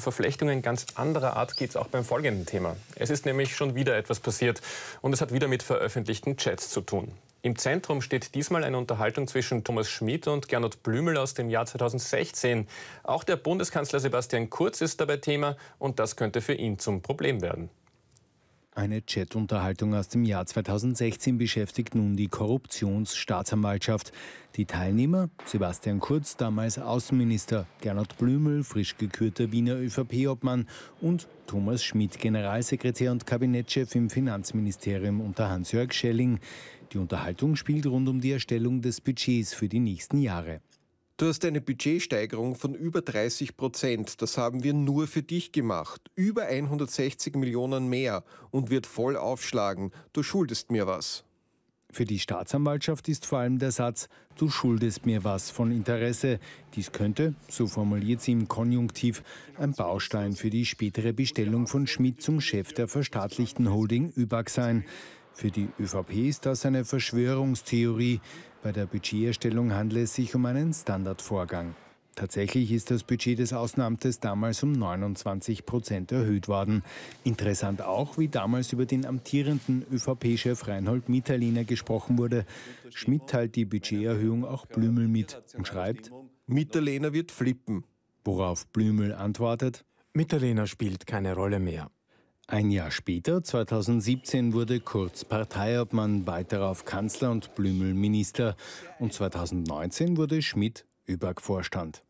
Verflechtungen ganz anderer Art geht es auch beim folgenden Thema. Es ist nämlich schon wieder etwas passiert und es hat wieder mit veröffentlichten Chats zu tun. Im Zentrum steht diesmal eine Unterhaltung zwischen Thomas Schmidt und Gernot Blümel aus dem Jahr 2016. Auch der Bundeskanzler Sebastian Kurz ist dabei Thema und das könnte für ihn zum Problem werden. Eine Chat-Unterhaltung aus dem Jahr 2016 beschäftigt nun die Korruptionsstaatsanwaltschaft. Die Teilnehmer, Sebastian Kurz, damals Außenminister, Gernot Blümel, frisch gekürter Wiener ÖVP-Obmann und Thomas Schmidt, Generalsekretär und Kabinettschef im Finanzministerium unter Hans-Jörg Schelling. Die Unterhaltung spielt rund um die Erstellung des Budgets für die nächsten Jahre. Du hast eine Budgetsteigerung von über 30 Prozent. Das haben wir nur für dich gemacht. Über 160 Millionen mehr und wird voll aufschlagen. Du schuldest mir was. Für die Staatsanwaltschaft ist vor allem der Satz, du schuldest mir was von Interesse. Dies könnte, so formuliert sie im Konjunktiv, ein Baustein für die spätere Bestellung von Schmidt zum Chef der verstaatlichten Holding ÖBAG sein. Für die ÖVP ist das eine Verschwörungstheorie. Bei der Budgeterstellung handelt es sich um einen Standardvorgang. Tatsächlich ist das Budget des Außenamtes damals um 29 Prozent erhöht worden. Interessant auch, wie damals über den amtierenden ÖVP-Chef Reinhold Mitterliner gesprochen wurde. Schmidt teilt die Budgeterhöhung auch Blümel mit und schreibt, Mitterliner wird flippen. Worauf Blümel antwortet, Mitterliner spielt keine Rolle mehr. Ein Jahr später, 2017, wurde Kurz Parteiobmann, bald darauf Kanzler und Blümel Minister. Und 2019 wurde Schmidt ÖBAG-Vorstand.